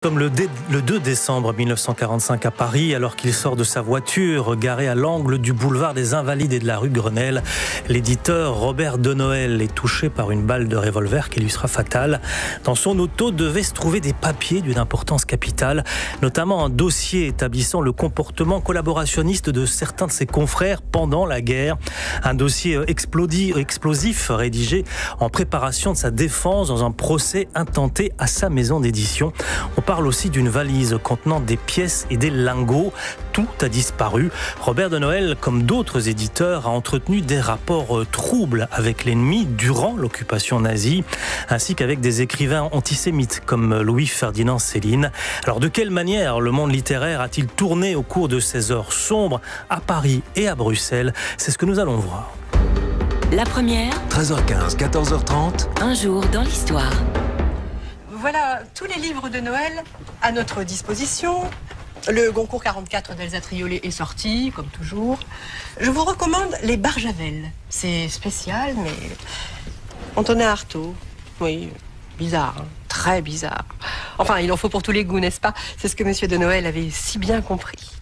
Comme le, le, 2 décembre 1945 à Paris, alors qu'il sort de sa voiture garée à l'angle du boulevard des Invalides et de la rue Grenelle, l'éditeur Robert Denoël est touché par une balle de revolver qui lui sera fatale. Dans son auto devaient se trouver des papiers d'une importance capitale, notamment un dossier établissant le comportement collaborationniste de certains de ses confrères pendant la guerre. Un dossier euh, explosif rédigé en préparation de sa défense dans un procès intenté à sa maison d'édition parle aussi d'une valise contenant des pièces et des lingots. Tout a disparu. Robert de Noël, comme d'autres éditeurs, a entretenu des rapports euh, troubles avec l'ennemi durant l'occupation nazie, ainsi qu'avec des écrivains antisémites comme euh, Louis-Ferdinand Céline. Alors de quelle manière le monde littéraire a-t-il tourné au cours de ces heures sombres à Paris et à Bruxelles C'est ce que nous allons voir. La première, 13h15, 14h30, un jour dans l'histoire tous les livres de Noël à notre disposition. Le Goncourt 44 d'Elsa Triolet est sorti, comme toujours. Je vous recommande les Barjavel. C'est spécial, mais. Antonin Artaud. Oui, bizarre, hein, très bizarre. Enfin, il en faut pour tous les goûts, n'est-ce pas C'est ce que Monsieur de Noël avait si bien compris.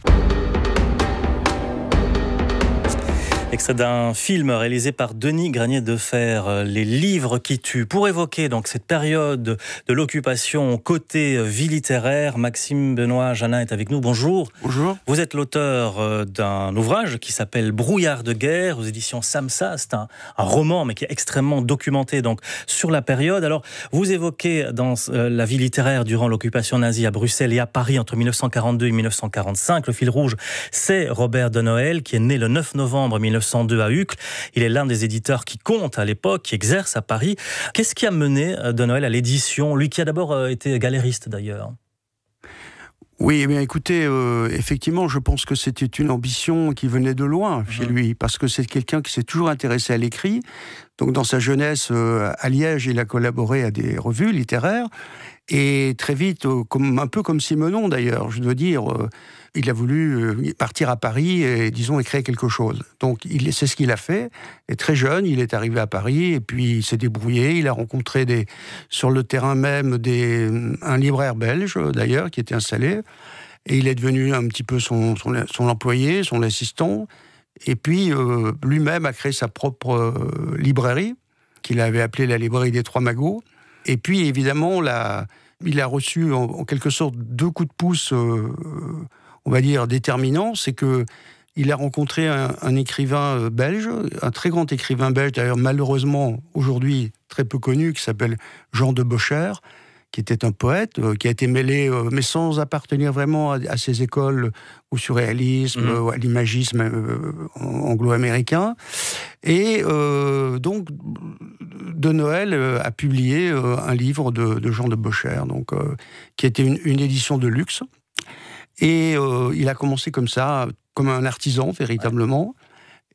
Extrait d'un film réalisé par Denis Granier de Fer, euh, Les livres qui tuent. Pour évoquer donc cette période de l'occupation côté euh, vie littéraire, Maxime Benoît Janin est avec nous. Bonjour. Bonjour. Vous êtes l'auteur euh, d'un ouvrage qui s'appelle Brouillard de guerre aux éditions Samsa. C'est un, roman mais qui est extrêmement documenté donc sur la période. Alors vous évoquez dans la vie littéraire durant l'occupation nazie à Bruxelles et à Paris entre 1942 et 1945. Le fil rouge, c'est Robert de Noël qui est né le 9 novembre 1945 1902 à Uccle. Il est l'un des éditeurs qui compte à l'époque, qui exerce à Paris. Qu'est-ce qui a mené euh, De Noël à l'édition Lui qui a d'abord euh, été galériste d'ailleurs. Oui, eh écoutez, euh, effectivement, je pense que c'était une ambition qui venait de loin chez mhm. lui, parce que c'est quelqu'un qui s'est toujours intéressé à l'écrit. Donc, dans sa jeunesse à Liège, il a collaboré à des revues littéraires. Et très vite, euh, comme, un peu comme Simenon d'ailleurs, je veux dire, euh, il a voulu euh, partir à Paris et, disons, et créer quelque chose. Donc, c'est ce qu'il a fait. Et très jeune, il est arrivé à Paris et puis il s'est débrouillé. Il a rencontré des, sur le terrain même des, un libraire belge, d'ailleurs, qui était installé. Et il est devenu un petit peu son, son, employé, son assistant. Et puis, lui-même a créé sa propre librairie, qu'il avait appelée la librairie des Trois Magots. Et puis, évidemment, il a reçu en, quelque sorte deux coups de pouce, euh, on va dire, déterminants. C'est que il a rencontré un, écrivain euh, belge, un très grand écrivain belge, d'ailleurs malheureusement aujourd'hui très peu connu, qui s'appelle Jean de Bocher, qui était un poète, euh, qui a été mêlé, mais sans appartenir vraiment à, ces écoles au surréalisme, mmh. à l'imagisme anglo-américain. Et euh, donc, De Noël euh, a publié euh, un livre de, Jean de Bocher, donc, qui était une, édition de luxe. Et il a commencé comme ça, comme un artisan, véritablement.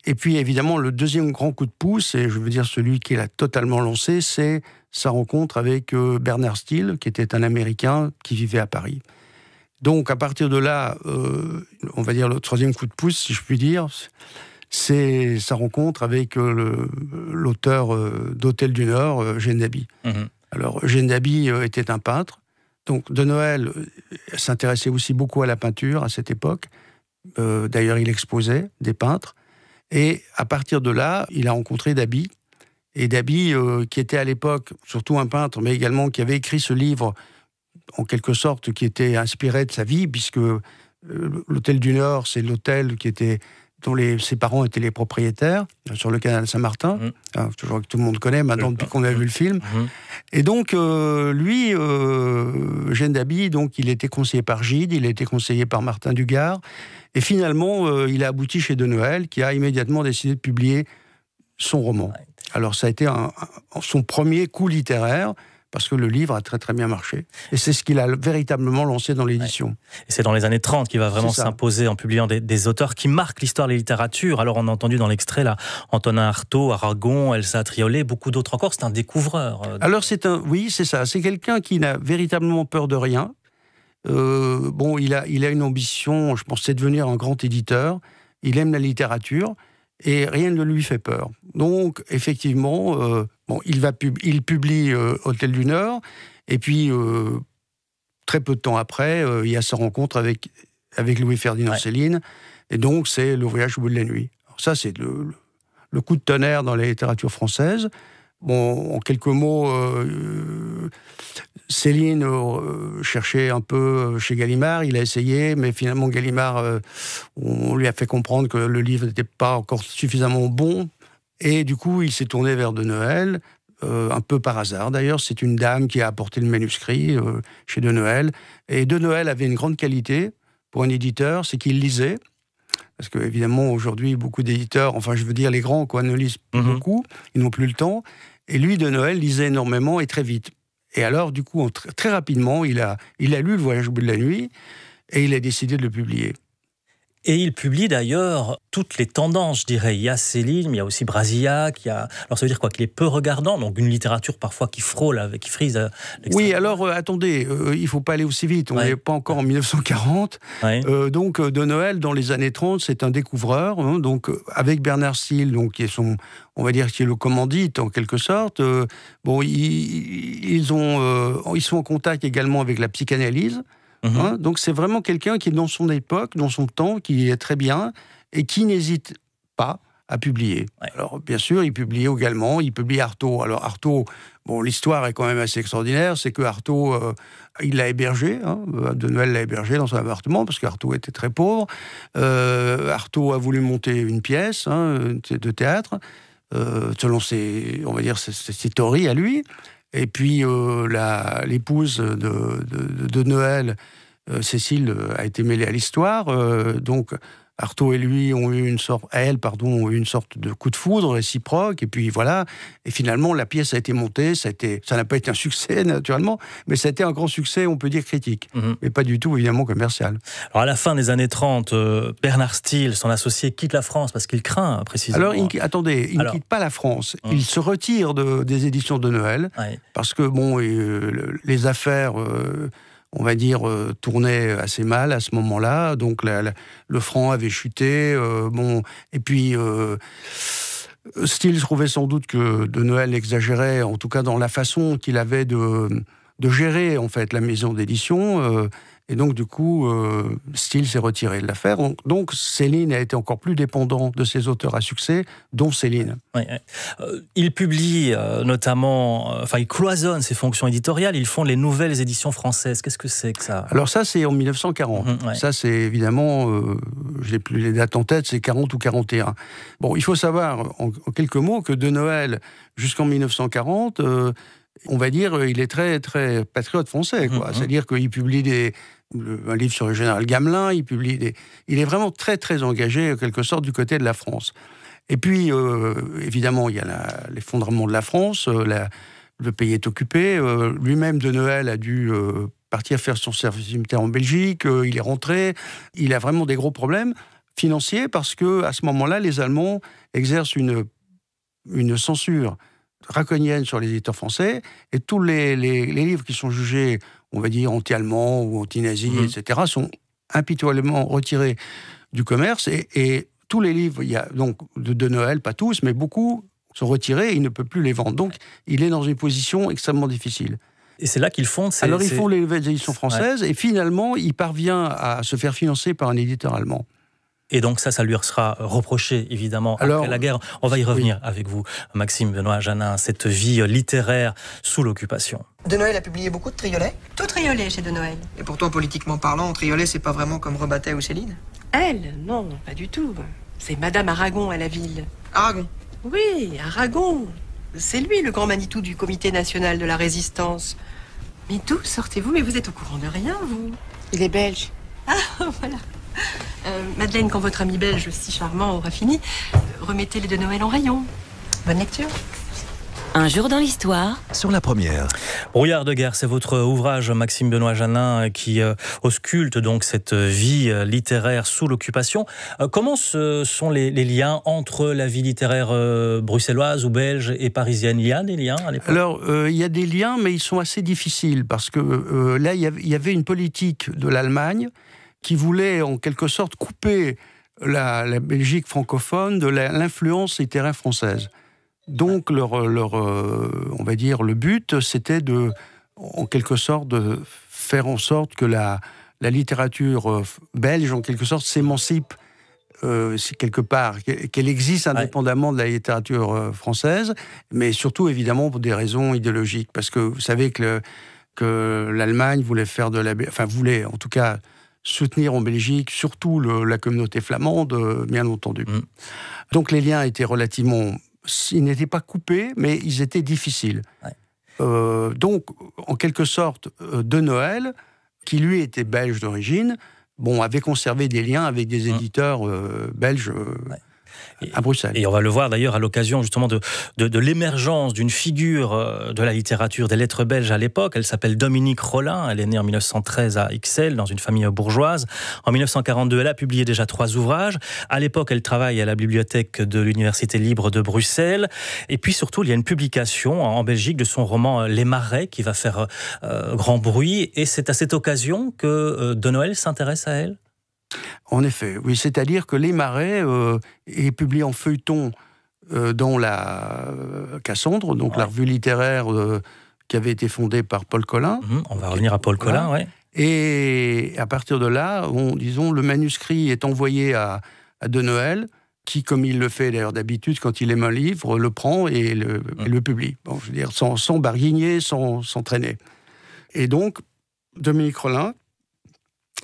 Et puis, évidemment, le deuxième grand coup de pouce, et je veux dire celui qui l'a totalement lancé, c'est sa rencontre avec Bernard Steele, qui était un Américain qui vivait à Paris. Donc, à partir de là, on va dire le troisième coup de pouce, si je puis dire, c'est sa rencontre avec euh, l'auteur euh, d'Hôtel du Nord, euh, Gene mhm. Alors, Eugène était un peintre. Donc, de Noël s'intéressait aussi beaucoup à la peinture à cette époque. D'ailleurs, il exposait des peintres. Et à partir de là, il a rencontré Dabi. Et Dabi, qui était à l'époque surtout un peintre, mais également qui avait écrit ce livre, en quelque sorte, qui était inspiré de sa vie, puisque l'Hôtel du Nord, c'est l'hôtel qui était dont les, ses parents étaient les propriétaires, euh, sur le canal Saint-Martin, mm. ah, toujours que tout le monde connaît maintenant depuis qu'on a vu le film. Mm-hmm. Et donc, euh, lui, euh, d'Abi, donc, il était conseillé par Gide, il était conseillé par Martin Dugard, et finalement, euh, il a abouti chez De Noël, qui a immédiatement décidé de publier son roman. Alors, ça a été son premier coup littéraire, parce que le livre a très très bien marché. Et c'est ce qu'il a véritablement lancé dans l'édition. Et c'est dans les années 30 qu'il va vraiment s'imposer en publiant des, auteurs qui marquent l'histoire de la littérature. Alors on a entendu dans l'extrait là Antonin Artaud, Aragon, Elsa Triolet, beaucoup d'autres encore. C'est un découvreur. Euh, Alors c'est un, oui c'est ça, c'est quelqu'un qui n'a véritablement peur de rien. Euh, bon, il a, il a une ambition, je pense, c'est devenir un grand éditeur. Il aime la littérature et rien ne lui fait peur. Donc, effectivement, euh, il, publie euh, Hôtel du Nord, et puis euh, très peu de temps après, euh, il y a sa rencontre avec, Louis-Ferdinand Céline, et donc c'est Le voyage au bout de la nuit. ça, c'est le, le, coup de tonnerre dans la littérature française. Bon, en quelques mots, Céline cherchait un peu chez Gallimard, il a essayé, mais finalement Gallimard, on lui a fait comprendre que le livre n'était pas encore suffisamment bon et du coup, il s'est tourné vers De Noël, euh, un peu par hasard d'ailleurs. C'est une dame qui a apporté le manuscrit euh, chez De Noël. Et De Noël avait une grande qualité pour un éditeur, c'est qu'il lisait. Parce que, évidemment, aujourd'hui, beaucoup d'éditeurs, enfin, je veux dire, les grands, quoi, ne lisent plus mhm. beaucoup, ils n'ont plus le temps. Et lui, De Noël, lisait énormément et très vite. Et alors, du coup, très rapidement, il a, il a lu Le Voyage au bout de la nuit et il a décidé de le publier. Et il publie d'ailleurs toutes les tendances, je dirais. Il y a Céline, il y a aussi Brasillac. Il a... Alors ça veut dire quoi Qu'il est peu regardant, donc une littérature parfois qui frôle, avec, qui frise. Euh, oui, alors euh, attendez, il euh, il faut pas aller aussi vite. On n'est pas encore en 1940. donc de Noël, dans les années 30, c'est un découvreur. Hein. donc avec Bernard Sille, donc, qui est son, on va dire, qui est le commandite en quelque sorte. bon, ils sont en contact également avec la psychanalyse. Mhm. Hein. donc c'est vraiment quelqu'un qui est dans son époque, dans son temps, qui est très bien et qui n'hésite pas à publier. Alors bien sûr, il publie également, il publie Artaud. Alors Artaud, bon, l'histoire est quand même assez extraordinaire, c'est que Artaud, euh, il l'a hébergé, hein, de Noël l'a hébergé dans son appartement, parce qu'Artaud était très pauvre. Euh, Artaud a voulu monter une pièce hein, de théâtre, euh, selon ses, on va dire, ses, ses théories à lui. Et puis euh, l'épouse de, Noël, euh, Cécile, euh, a été mêlée à l'histoire. donc Artaud et lui ont eu une sorte, elle, pardon, ont eu une sorte de coup de foudre réciproque. Et puis voilà. Et finalement, la pièce a été montée. Ça, a été, ça n'a pas été un succès, naturellement, mais ça a été un grand succès, on peut dire critique, mhm. mais pas du tout, évidemment, commercial. Alors, à la fin des années 30, euh, Bernard Steele, son associé, quitte la France parce qu'il craint, précisément. Alors, attendez, il ne quitte pas la France. Mhm. Il se retire de, des éditions de Noël parce que, bon, euh, les affaires. Euh, on va dire, euh, tournait assez mal à ce moment-là. Donc le franc avait chuté. Euh, bon, et puis. Euh, Steele trouvait sans doute que De Noël exagérait, en tout cas dans la façon qu'il avait de, de gérer en fait la maison d'édition. Euh, et donc, du coup, euh, Steele s'est retiré de l'affaire. Donc, Céline a été encore plus dépendant de ses auteurs à succès, dont Céline. Oui, euh, il publie euh, notamment, euh, enfin, il cloisonne ses fonctions éditoriales. Ils font les nouvelles éditions françaises. Qu'est-ce que c'est que ça Alors, ça, c'est en 1940. Hum, ça, c'est évidemment, je n'ai plus les dates en tête, c'est 40 ou 41. Bon, il faut savoir, en, quelques mots, que de Noël jusqu'en 1940, on va dire, il est très, très patriote français. Quoi. Hum, hum. C'est-à-dire qu'il publie des, un livre sur le général Gamelin, il publie Il est vraiment très très engagé, en quelque sorte, du côté de la France. Et puis, euh, évidemment, il y a l'effondrement de la France, euh, le pays est occupé. Euh, lui-même, de Noël, a dû partir faire son service militaire en Belgique, il est rentré, il a vraiment des gros problèmes financiers parce que à ce moment-là, les Allemands exercent une censure draconienne sur les éditeurs français, et tous les, livres qui sont jugés, on va dire, anti-allemands ou anti-nazis, mhm. etc., sont impitoyablement retirés du commerce, et, tous les livres, il y a, donc de, Noël, pas tous, mais beaucoup, sont retirés, il ne peut plus les vendre. Donc, il est dans une position extrêmement difficile. Et c'est là qu'ils font ces... Alors, ils font les éditions françaises, et finalement, il parvient à se faire financer par un éditeur allemand. Et donc ça, ça lui sera reproché, évidemment, Alors, après la guerre. On va y revenir avec vous, Maxime Benoît Jeannin, cette vie euh, littéraire sous l'occupation. De Noël a publié beaucoup de triolets Tout Triolet chez De Noël. Et pourtant, politiquement parlant, Triolet, c'est pas vraiment comme Rebattet ou Céline Elle Non, pas du tout. C'est Madame Aragon à la ville. Aragon Oui, Aragon. C'est lui le grand Manitou du Comité national de la résistance. Mais d'où sortez-vous Mais vous êtes au courant de rien, vous Il est belge. Ah, voilà. Euh, Madeleine, quand votre ami belge si charmant aura fini, remettez les deux Noël en rayon. Bonne lecture. Un jour dans l'histoire. Sur la première. Brouillard de guerre, c'est votre ouvrage, Maxime Benoît Janin, euh, qui euh, ausculte donc cette vie littéraire sous l'occupation. comment sont les, liens entre la vie littéraire bruxelloise ou belge et parisienne Il y a des liens à l'époque Alors, il y a des liens, mais ils sont assez difficiles parce que là, il y avait une politique de l'Allemagne qui voulait en quelque sorte couper la, Belgique francophone de l'influence littéraire française. Donc leur, leur, euh, on va dire, le but, c'était de, en quelque sorte, de faire en sorte que la, la littérature euh, belge, en quelque sorte, s'émancipe euh, quelque part, qu'elle existe indépendamment de la littérature euh, française, mais surtout évidemment pour des raisons idéologiques, parce que vous savez que, que l'Allemagne voulait faire de la, enfin voulait en tout cas soutenir en Belgique, surtout la communauté flamande, euh, bien entendu. Mm. Donc les liens étaient relativement... Ils n'étaient pas coupés, mais ils étaient difficiles. Euh, donc, en quelque sorte, euh, De Noël, qui lui était belge d'origine, bon, avait conservé des liens avec des mm. éditeurs belges. Et, on va le voir d'ailleurs à l'occasion justement de, l'émergence d'une figure euh, de la littérature des lettres belges à l'époque. Elle s'appelle Dominique Rollin. Elle est née en 1913 à Ixelles, dans une famille bourgeoise. En 1942, elle a publié déjà trois ouvrages. À l'époque, elle travaille à la bibliothèque de l'Université libre de Bruxelles. Et puis surtout, il y a une publication en Belgique de son roman euh, Les Marais qui va faire euh, grand bruit. Et c'est à cette occasion que De Noël s'intéresse à elle. En effet, oui, c'est-à-dire que Les Marais est euh, publié en feuilleton euh, dans la euh, Cassandre, donc la revue littéraire qui avait été fondée par Paul Collin. Mhm, on va revenir à Paul Collin, oui. Et à partir de là, on, disons, le manuscrit est envoyé à, De Noël, qui, comme il le fait d'ailleurs d'habitude, quand il aime un livre, le prend et le, mhm. publie. dire, sans, barguigner, sans, sans Et donc, Dominique Rollin,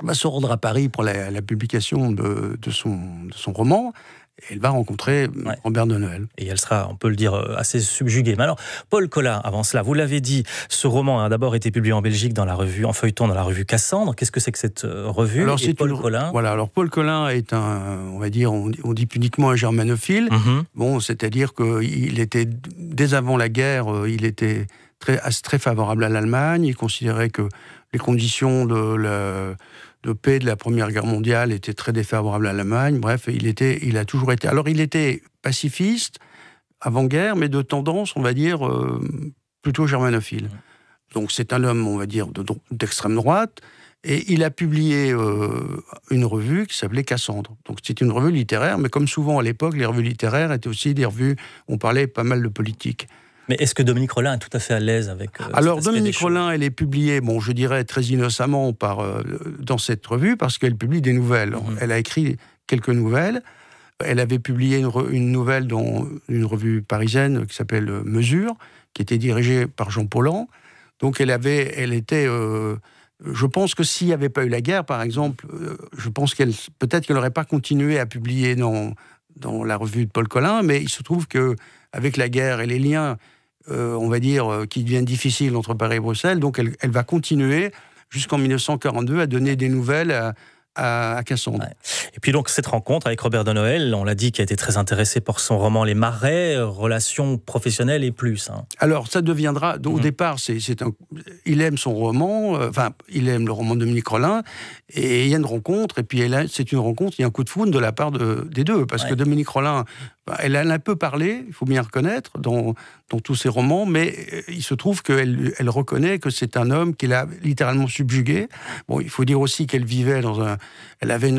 va se rendre à Paris pour la, publication de, son, roman. Et elle va rencontrer Robert de Noël. Et elle sera, on peut le dire, euh, assez subjuguée. Mais alors, Paul Collin, avant cela, vous l'avez dit, ce roman a d'abord été publié en Belgique dans la revue, en feuilleton dans la revue Cassandre. Qu'est-ce que c'est que cette euh, revue Paul Collin Voilà, alors Paul Collin est un, on va dire, on, dit uniquement un germanophile. Mhm. Bon, c'est-à-dire qu'il était, dès avant la guerre, euh, il était très, très favorable à l'Allemagne. Il considérait que les conditions de la de paix de la Première Guerre mondiale était très défavorable à l'Allemagne. Bref, il, était, il a toujours été. Alors, il était pacifiste avant-guerre, mais de tendance, on va dire, euh, plutôt germanophile. Donc, c'est un homme, on va dire, d'extrême droite. Et il a publié euh, une revue qui s'appelait Cassandre. Donc c'était une revue littéraire, mais comme souvent à l'époque, les revues littéraires étaient aussi des revues, on parlait pas mal de politique. Mais est-ce que Dominique Rollin est tout à fait à l'aise avec euh, Alors Dominique Rollin, elle est publiée, bon, je dirais très innocemment par, euh, dans cette revue, parce qu'elle publie des nouvelles. Mhm. Elle a écrit quelques nouvelles. Elle avait publié une, nouvelle dans une revue parisienne qui s'appelle euh, Mesure, qui était dirigée par Jean Paulan. Donc elle avait, elle était. je pense que s'il n'y avait pas eu la guerre, par exemple, je pense qu'elle, peut-être qu'elle n'aurait pas continué à publier dans, dans la revue de Paul Collin, mais il se trouve que avec la guerre et les liens euh, on va dire, euh, qui devient difficile entre Paris et Bruxelles. Donc elle, va continuer jusqu'en 1942 à donner des nouvelles à, à, Cassandre. Et puis donc cette rencontre avec Robert de Noël, on l'a dit, qui a été très intéressé par son roman Les Marais, euh, relations professionnelles et plus. Hein. Alors ça deviendra, au mm-hmm. départ, c'est un, il aime son roman, enfin il aime le roman de Dominique Rollin, et il y a une rencontre, et puis c'est une rencontre, il y a un coup de foudre de la part des deux, parce que Dominique Rollin bah, elle en a un peu parlé, il faut bien reconnaître, dans, tous ses romans, mais euh, il se trouve qu'elle reconnaît que c'est un homme qu'elle a littéralement subjugué. Bon, il faut dire aussi qu'elle vivait dans un... Elle avait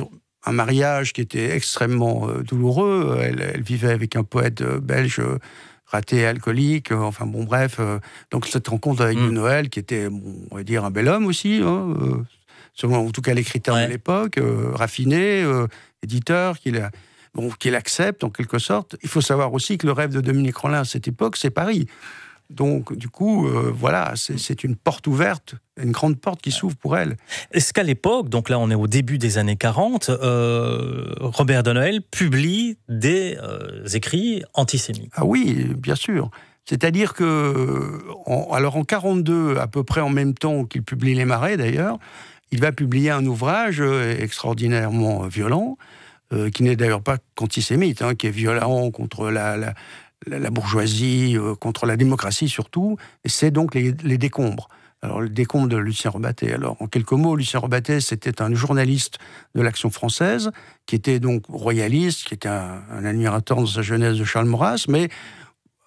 un mariage qui était extrêmement euh, douloureux. Elle, vivait avec un poète euh, belge raté, alcoolique. enfin bon, bref. donc cette rencontre avec mm. Noël, qui était, on va dire, un bel homme aussi, hein, selon en tout cas l'écrivain de l'époque, raffiné, éditeur, qu'il a qu'il accepte en quelque sorte. Il faut savoir aussi que le rêve de Dominique Rollin à cette époque, c'est Paris. Donc, du coup, euh, voilà, c'est une porte ouverte, une grande porte qui s'ouvre pour elle. Est-ce qu'à l'époque, donc là on est au début des années 40, euh, Robert de Noël publie des euh, écrits antisémites Ah oui, bien sûr. C'est-à-dire que, alors en 42, à peu près en même temps qu'il publie Les Marais d'ailleurs, il va publier un ouvrage extraordinairement violent euh, qui n'est d'ailleurs pas antisémite, hein, qui est violent contre la, bourgeoisie, euh, contre la démocratie surtout, et c'est donc les, décombres. Alors, les décombres de Lucien Robatet. Alors, en quelques mots, Lucien Robatet c'était un journaliste de l'Action française, qui était donc royaliste, qui était un, admirateur dans sa jeunesse de Charles Maurras, mais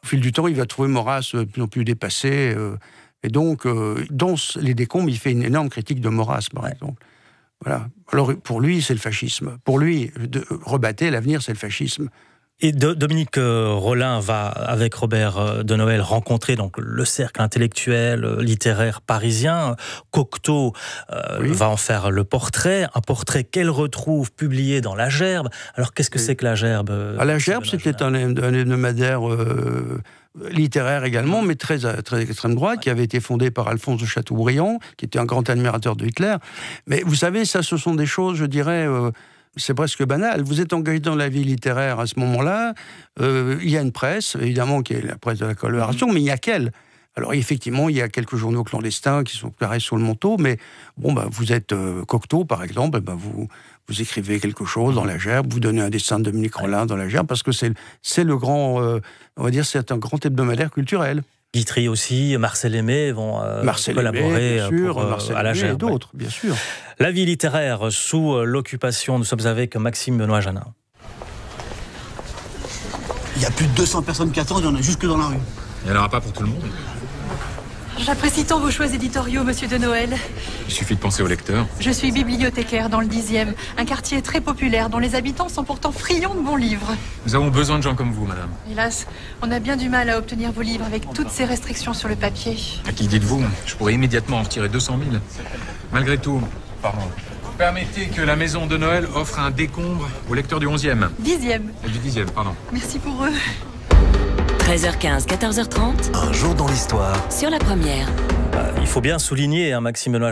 au fil du temps, il va trouver Maurras de plus en plus dépassé. Euh, et donc, dans les décombres, il fait une énorme critique de Maurras, par exemple. Voilà. Alors pour lui, c'est le fascisme. Pour lui, de, rebattre l'avenir, c'est le fascisme. Et Dominique euh, Rollin va, avec Robert euh, de Noël, rencontrer donc le cercle intellectuel, euh, littéraire parisien. Cocteau va en faire le portrait, un portrait qu'elle retrouve publié dans La Gerbe. Alors qu'est-ce que c'est que La Gerbe ah, La Gerbe, c'était un, hebdomadaire littéraire également, mais très, très extrême droite, qui avait été fondée par Alphonse de Chateaubriand, qui était un grand admirateur de Hitler. Mais vous savez, ça, ce sont des choses, je dirais, euh, c'est presque banal. Vous êtes engagé dans la vie littéraire à ce moment-là. Euh, il y a une presse, évidemment, qui est la presse de la collaboration, mais il n'y a qu'elle. Alors effectivement, il y a quelques journaux clandestins qui sont carrés sur le manteau, mais bon, bah, vous êtes euh, Cocteau, par exemple, bah, vous, écrivez quelque chose dans la gerbe, vous donnez un dessin de Dominique Rollin dans la gerbe, parce que c'est, le grand, euh, on va dire, c'est un grand hebdomadaire culturel. Guitry aussi, Marcel Aimé vont euh, collaborer Marcel à la gerbe. Et d'autres, bien sûr. La vie littéraire sous l'occupation, nous sommes avec Maxime Benoît Janin. Il y a plus de 200 personnes qui attendent, il y en a jusque dans la rue. Il n'y en aura pas pour tout le monde. J'apprécie tant vos choix éditoriaux, monsieur de Noël. Il suffit de penser au lecteur. Je suis bibliothécaire dans le dixième, un quartier très populaire dont les habitants sont pourtant friands de bons livres. Nous avons besoin de gens comme vous, madame. Hélas, on a bien du mal à obtenir vos livres avec toutes ces restrictions sur le papier. À qui dites-vous Je pourrais immédiatement en retirer 200 000. Malgré tout, pardon. Permettez que la maison de Noël offre un décombre au lecteur du 11e. 10e. Euh, du 10 pardon. Merci pour eux. 13h15, 14h30. Un jour dans l'histoire. Sur la première. Euh, il faut bien souligner, hein, Maxime Benoît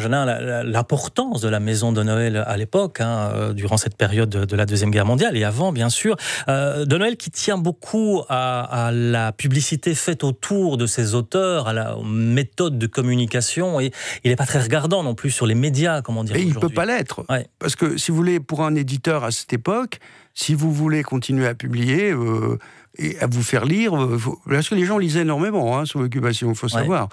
l'importance de la maison de Noël à l'époque, hein, euh, durant cette période de, la Deuxième Guerre mondiale et avant, bien sûr. Euh, de Noël qui tient beaucoup à, la publicité faite autour de ses auteurs, à la méthode de communication. Et il n'est pas très regardant non plus sur les médias, comment dire. Et il ne peut pas l'être. Parce que, si vous voulez, pour un éditeur à cette époque, si vous voulez continuer à publier et à vous faire lire. Euh, parce que les gens lisaient énormément hein, l'occupation, il faut savoir.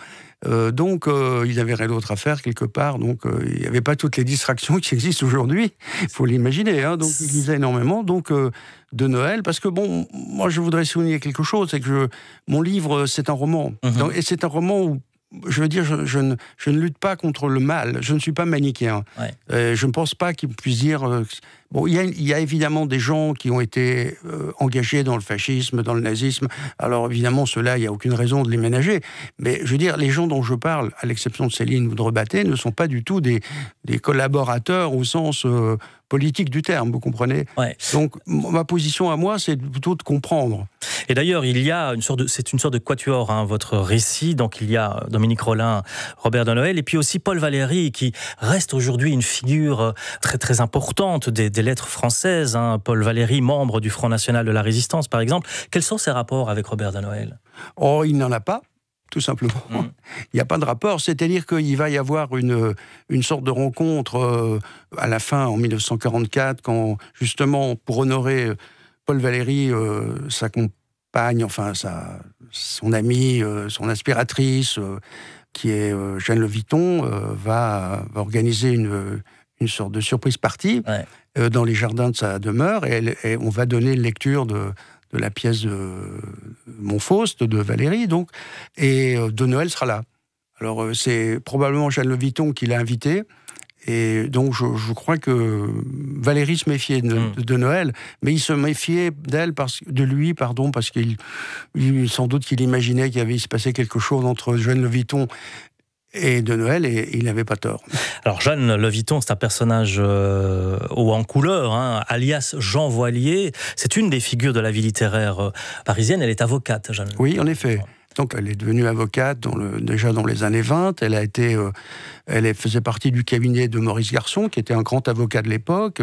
Euh, donc, euh, ils n'avaient rien d'autre à faire quelque part. Donc, il n'y avait pas toutes les distractions qui existent aujourd'hui. Il faut l'imaginer. Hein, donc, ils lisaient énormément. Donc, de Noël. Parce que, bon, moi, je voudrais souligner quelque chose. C'est que mon livre, c'est un roman. Mhm. et c'est un roman où je veux dire, je, ne, je, ne, lutte pas contre le mal. Je ne suis pas manichéen. Euh, je ne pense pas qu'il puisse dire. Euh, bon, il y, a évidemment des gens qui ont été euh, engagés dans le fascisme, dans le nazisme. Alors évidemment, ceux-là, il n'y a aucune raison de les ménager. Mais je veux dire, les gens dont je parle, à l'exception de Céline ou de Rebatté, ne sont pas du tout des, des collaborateurs au sens politique du terme, vous comprenez Donc ma position à moi, c'est plutôt de comprendre. Et d'ailleurs, il y a une sorte c'est une sorte de quatuor, hein, votre récit. Donc il y a Dominique Rollin, Robert de Noël et puis aussi Paul Valéry, qui reste aujourd'hui une figure euh, très très importante des, lettres françaises. Hein. Paul Valéry, membre du Front National de la Résistance, par exemple. Quels sont ses rapports avec Robert Noël Oh, il n'en a pas tout simplement. Mm. Il n'y a pas de rapport, c'est-à-dire qu'il va y avoir une, une sorte de rencontre euh, à la fin, en 1944, quand justement, pour honorer euh, Paul Valéry, euh, sa compagne, enfin sa, son amie, son inspiratrice, qui est Jeanne Le va, va, organiser une, sorte de surprise partie dans les jardins de sa demeure, et on va donner une lecture de de la pièce de Montfaust de Valérie, donc, et euh, de Noël sera là. Alors euh, c'est probablement Jeanne Le qui l'a invité. Et donc, je, crois que Valérie se méfiait mm. de, Noël, mais il se méfiait d'elle parce de lui, pardon, parce qu'il, sans doute, qu'il imaginait qu'il avait se passait quelque chose entre Le Leviton et de Noël, et il n'avait pas tort. Alors Jeanne Leviton, c'est un personnage euh, haut en couleur, hein, alias Jean Voilier. C'est une des figures de la vie littéraire euh, parisienne. Elle est avocate, Jeanne. Oui, en effet. Donc elle est devenue avocate déjà dans les années 20. Elle a été, euh, elle faisait partie du cabinet de Maurice Garçon, qui était un grand avocat de l'époque,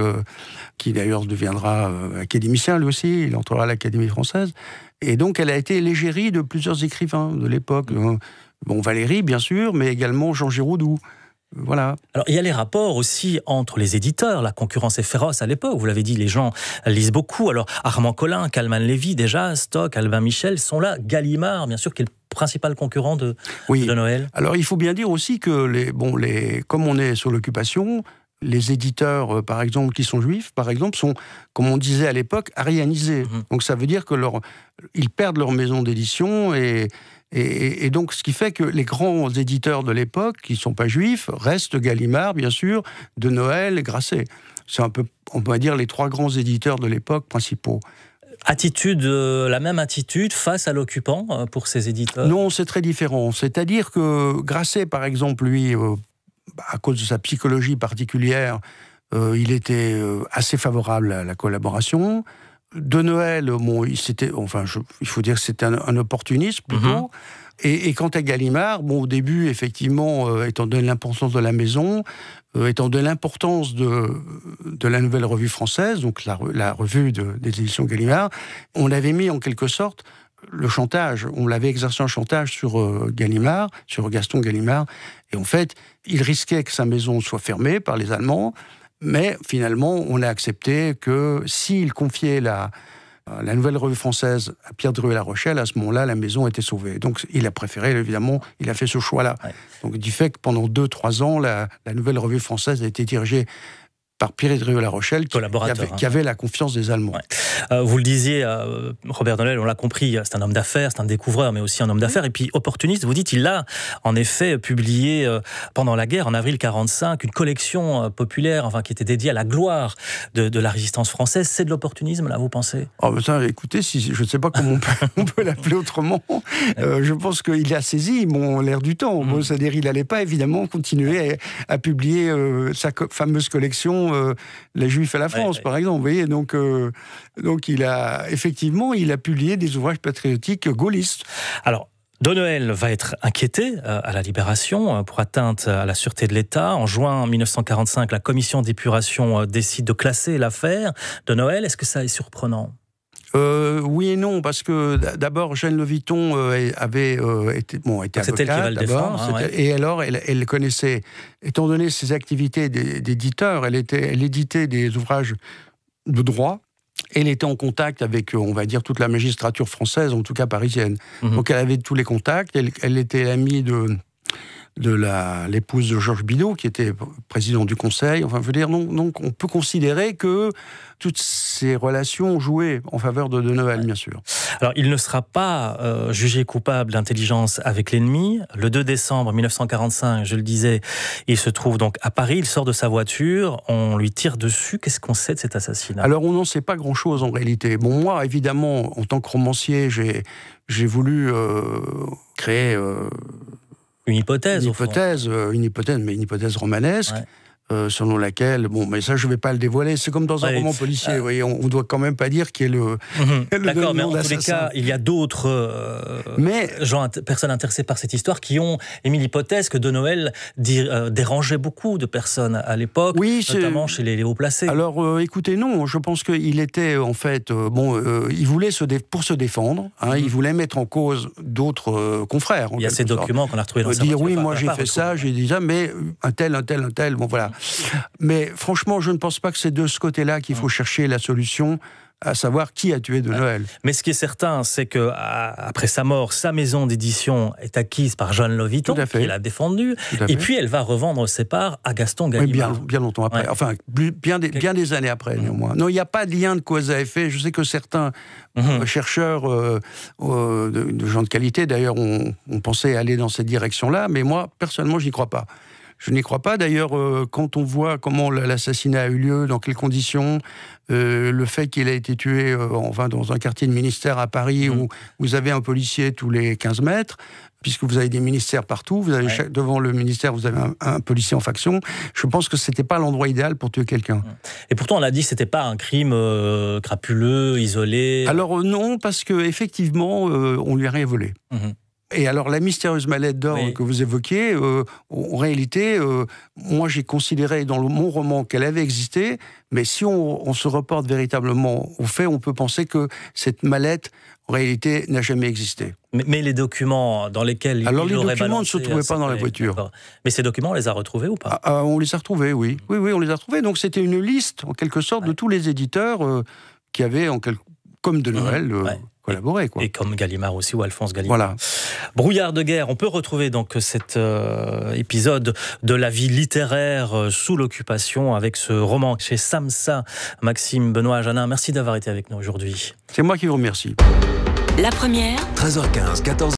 qui d'ailleurs deviendra académicien lui aussi. Il entrera à l'Académie française. Et donc elle a été l'égérie de plusieurs écrivains de l'époque. Hein. Bon, Valérie, bien sûr, mais également Jean Giraudoux. Voilà. Alors il y a les rapports aussi entre les éditeurs. La concurrence est féroce à l'époque. Vous l'avez dit, les gens lisent beaucoup. Alors Armand Collin, Calman Lévy, déjà, Stock, Albin Michel sont là. Gallimard, bien sûr, qui est le principal concurrent de, oui. de Noël. Alors il faut bien dire aussi que, les, bon, les, comme on est sur l'occupation, les éditeurs, euh, par exemple, qui sont juifs, par exemple, sont, comme on disait à l'époque, arianisés. Mmh. Donc ça veut dire que leur, ils perdent leur maison d'édition et et, donc, ce qui fait que les grands éditeurs de l'époque, qui ne sont pas juifs, restent Gallimard, bien sûr, de Noël et Grasset. C'est un peu, on peut dire, les trois grands éditeurs de l'époque principaux. Attitude, euh, la même attitude face à l'occupant euh, pour ces éditeurs Non, c'est très différent. C'est-à-dire que Grasset, par exemple, lui, euh, à cause de sa psychologie particulière, il était assez favorable à la collaboration de Noël, bon, c'était, enfin, il faut dire que c'était un, opportunisme plutôt. Mhm. et, quant à Gallimard, bon, au début, effectivement, euh, étant donné l'importance de la maison, euh, étant donné l'importance de, la nouvelle revue française, donc la, revue des éditions Gallimard, on avait mis en quelque sorte le chantage. On l'avait exercé un chantage sur euh, Gallimard, sur Gaston Gallimard. Et en fait, il risquait que sa maison soit fermée par les Allemands. Mais finalement, on a accepté que s'il confiait la, euh, la nouvelle revue française à Pierre Druel et La Rochelle, à ce moment-là, la maison était sauvée. Donc, il a préféré, évidemment, il a fait ce choix-là. Donc, du fait que pendant 2-3 ans, la, la, nouvelle revue française a été dirigée par Pierre de La Rochelle, hein. qui, avait, la confiance des Allemands. Euh, vous le disiez, euh, Robert Donnel, on l'a compris, euh, c'est un homme d'affaires, c'est un découvreur, mais aussi un homme mm-hmm. d'affaires. Et puis, opportuniste, vous dites, il a en effet publié pendant la guerre, en avril 45, une collection populaire, enfin, qui était dédiée à la gloire de, la résistance française. C'est de l'opportunisme, là, vous pensez ah, ben écoutez, je ne sais pas comment on peut, l'appeler autrement. je pense qu'il a saisi l'air du temps. Bon, mm. C'est-à-dire, il n'allait pas, évidemment, continuer à, publier sa fameuse collection « Les Juifs Juif à la France, par exemple. Euh, donc, il a effectivement, il a publié des ouvrages patriotiques gaullistes. Alors, Donoël va être inquiété euh, à la Libération euh, pour atteinte à la sûreté de l'État. En juin 1945, la commission d'épuration décide de classer l'affaire. Donoël, est-ce que ça est surprenant euh, oui et non, parce que d'abord, Jeanne Leviton euh, avait euh, été, bon, était ah, avocate. Elle hein, Et alors, elle, connaissait, étant donné ses activités d'éditeur, elle, éditait des ouvrages de droit. elle était en contact avec, on va dire, toute la magistrature française, en tout cas parisienne. Mmh Donc elle avait tous les contacts. Elle, elle était l'amie de, de l'épouse de Georges Bidault, qui était président du Conseil. Enfin, je dire, donc on peut considérer que toutes ces relations ont joué en faveur de De Noël, bien sûr. Alors, il ne sera pas euh, jugé coupable d'intelligence avec l'ennemi. Le 2 décembre 1945, je le disais, il se trouve donc à Paris. Il sort de sa voiture, on lui tire dessus. Qu'est-ce qu'on sait de cet assassinat Alors, on n'en sait pas grand-chose en réalité. Bon, moi, évidemment, en tant que romancier, j'ai voulu euh, créer. Euh, une hypothèse, une hypothèse, euh, une hypothèse, mais une hypothèse romanesque. Euh, selon laquelle, bon, mais ça, je ne vais pas le dévoiler. C'est comme dans un roman policier. Vous voyez, on ne doit quand même pas dire qui est mhm. le. D'accord, mais en tous les cas, il y a d'autres euh, personnes intéressées par cette histoire qui ont émis l'hypothèse que De Noël euh, dérangeait beaucoup de personnes à l'époque, oui, notamment chez les, hauts placés. Alors, écoutez, non, je pense qu'il était en fait, bon, il voulait se pour se défendre, hein, il mhm. voulait mettre en cause d'autres confrères. il y a ces documents qu'on a retrouvés dans Dire oui, moi j'ai fait ça, j'ai dit ça, mais un tel, un tel, un tel, bon voilà. Mhm. Mais franchement, je ne pense pas que c'est de ce côté-là qu'il faut chercher la solution à savoir qui a tué de Noël. Mais ce qui est certain, c'est que après sa mort, sa maison d'édition est acquise par Jeanne Loviton, qui l'a défendue, et puis elle va revendre ses parts à Gaston Gallimard. Oui, bien, longtemps après, enfin bien des, années après mmh. néanmoins. Non, il n'y a pas de lien de cause à effet. Je sais que certains mmh. euh, chercheurs euh, euh, de, gens de qualité, d'ailleurs, ont, ont pensé aller dans cette direction-là, mais moi, personnellement, je n'y crois pas. Je n'y crois pas. D'ailleurs, euh, quand on voit comment l'assassinat a eu lieu, dans quelles conditions, euh, le fait qu'il a été tué euh, enfin, dans un quartier de ministère à Paris mm. où vous avez un policier tous les 15 mètres, puisque vous avez des ministères partout, vous avez devant le ministère, vous avez un, policier en faction. Je pense que ce n'était pas l'endroit idéal pour tuer quelqu'un. Mm. Et pourtant, on a dit, que c'était pas un crime crapuleux, isolé. Alors non, parce que effectivement, on lui a rien volé. Mm-hmm. Et alors, la mystérieuse mallette d'or que vous évoquiez, euh, en réalité, euh, moi j'ai considéré dans mon roman qu'elle avait existé, mais si on, se reporte véritablement au fait, on peut penser que cette mallette, en réalité, n'a jamais existé. Mais, les documents dans lesquels alors les documents ne se trouvaient pas dans la voiture. Mais ces documents, on les a retrouvés ou pas ah, ah, On les a retrouvés, oui. Oui, oui, on les a retrouvés. Donc c'était une liste, en quelque sorte, de tous les éditeurs euh, qui avaient, en comme de Noël collaborer. Quoi. Et comme Gallimard aussi, ou Alphonse Gallimard. Voilà. Brouillard de guerre, on peut retrouver donc cet euh, épisode de la vie littéraire euh, sous l'occupation avec ce roman chez Samsa. Maxime, Benoît, Janin, merci d'avoir été avec nous aujourd'hui. C'est moi qui vous remercie. La première, 13h15, 14h.